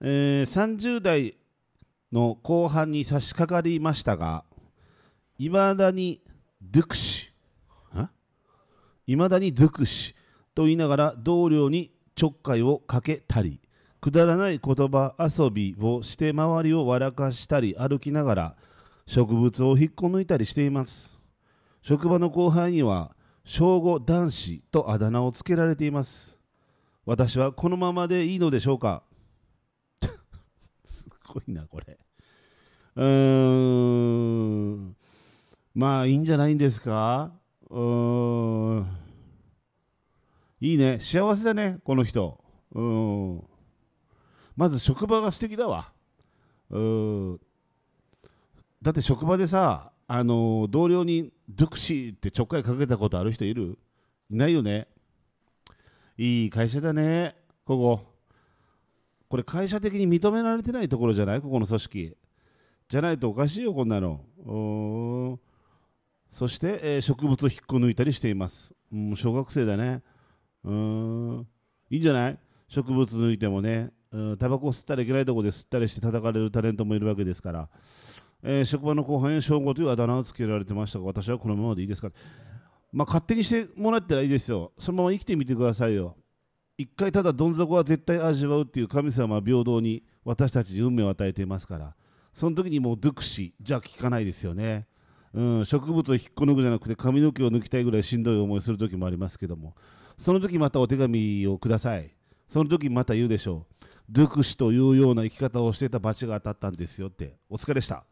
えー、30代の後半に差し掛かりましたがいまだにドゥクシいまだにドゥクシと言いながら同僚にちょっかいをかけたりくだらない言葉遊びをして周りを笑かしたり歩きながら植物を引っこ抜いたりしています職場の後輩には小5男子とあだ名をつけられています私はこのままでいいのでしょうかごいな、これ。うーん。まあ、いいんじゃないんですかうーん。いいね。幸せだね、この人。うん。まず職場が素敵だわ。うん。だって職場でさ、あの同僚に「ドクシー」ってちょっかいかけたことある人いるいないよねいい会社だねこここれ会社的に認められてないところじゃないここの組織じゃないとおかしいよこんなのそして、えー、植物を引っこ抜いたりしていますうん小学生だねうんいいんじゃない植物抜いてもねタバコ吸ったらいけないとこで吸ったりして叩かれるタレントもいるわけですから、えー、職場の後輩に称号というあだ名をつけられてましたが私はこのままでいいですかまあ、勝手にしてもらったらいいですよそのまま生きてみてくださいよ一回ただどん底は絶対味わうっていう神様は平等に私たちに運命を与えていますからその時にもうドゥクシじゃ効かないですよね、うん、植物を引っこ抜くじゃなくて髪の毛を抜きたいぐらいしんどい思いする時もありますけどもその時またお手紙をくださいその時また言うでしょうドゥクシというような生き方をしてた罰が当たったんですよってお疲れでした